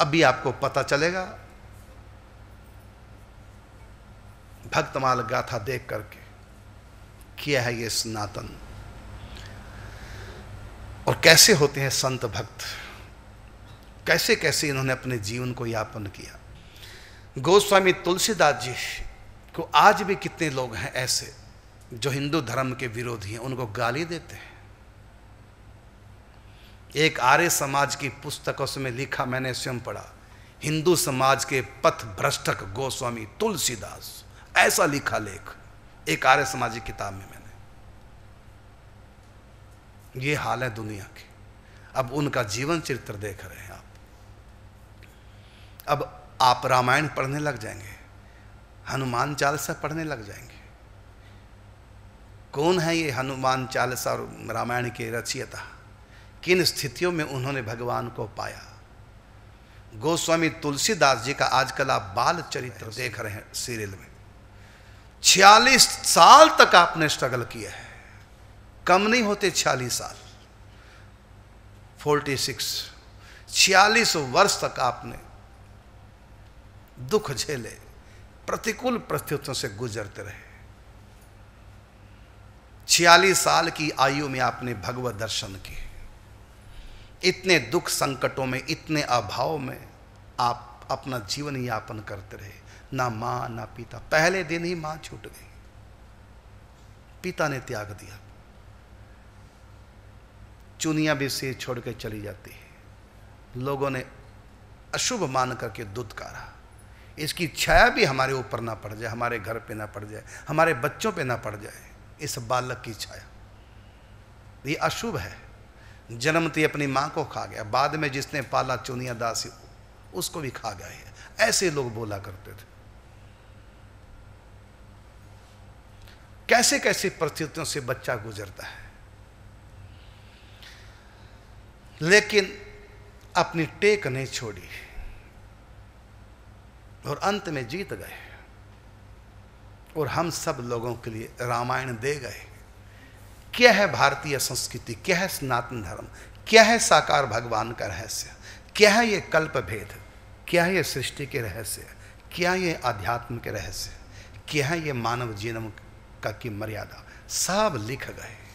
अभी आपको पता चलेगा भक्तमाल गाथा देख करके किया है ये सनातन और कैसे होते हैं संत भक्त कैसे कैसे इन्होंने अपने जीवन को यापन किया गोस्वामी तुलसीदास जी को आज भी कितने लोग हैं ऐसे जो हिंदू धर्म के विरोधी हैं उनको गाली देते हैं एक आर्य समाज की पुस्तक उसमें लिखा मैंने स्वयं पढ़ा हिंदू समाज के पथ भ्रष्टक गोस्वामी तुलसीदास ऐसा लिखा लेख एक आर्य समाज की किताब में मैंने ये हाल है दुनिया की अब उनका जीवन चरित्र देख रहे हैं आप अब आप रामायण पढ़ने लग जाएंगे हनुमान चालीसा पढ़ने लग जाएंगे कौन है ये हनुमान चालीसा और रामायण के रचियता किन स्थितियों में उन्होंने भगवान को पाया गोस्वामी तुलसीदास जी का आजकल आप बाल चरित्र देख रहे हैं सीरियल में छियालीस साल तक आपने स्ट्रगल किया है कम नहीं होते छियालीस साल फोर्टी सिक्स छियालीस वर्ष तक आपने दुख झेले प्रतिकूल परिस्थितियों से गुजरते रहे छियालीस साल की आयु में आपने भगवत दर्शन किए इतने दुख संकटों में इतने अभाव में आप अपना जीवन यापन करते रहे ना माँ ना पिता पहले दिन ही माँ छूट गई पिता ने त्याग दिया चुनिया भी सिर छोड़ के चली जाती है लोगों ने अशुभ मान करके दूध कारा इसकी छाया भी हमारे ऊपर ना पड़ जाए हमारे घर पे ना पड़ जाए हमारे बच्चों पे ना पड़ जाए इस बालक की छाया ये अशुभ है जन्मती अपनी माँ को खा गया बाद में जिसने पाला चुनिया दासी उसको भी खा गया है ऐसे लोग बोला करते थे कैसे कैसे परिस्थितियों से बच्चा गुजरता है लेकिन अपनी टेक नहीं छोड़ी और अंत में जीत गए और हम सब लोगों के लिए रामायण दे गए क्या है भारतीय संस्कृति क्या है सनातन धर्म क्या है साकार भगवान का रहस्य क्या है ये कल्प भेद क्या है ये सृष्टि के रहस्य क्या ये अध्यात्म के रहस्य क्या है ये मानव जीवन का की मर्यादा सब लिख गए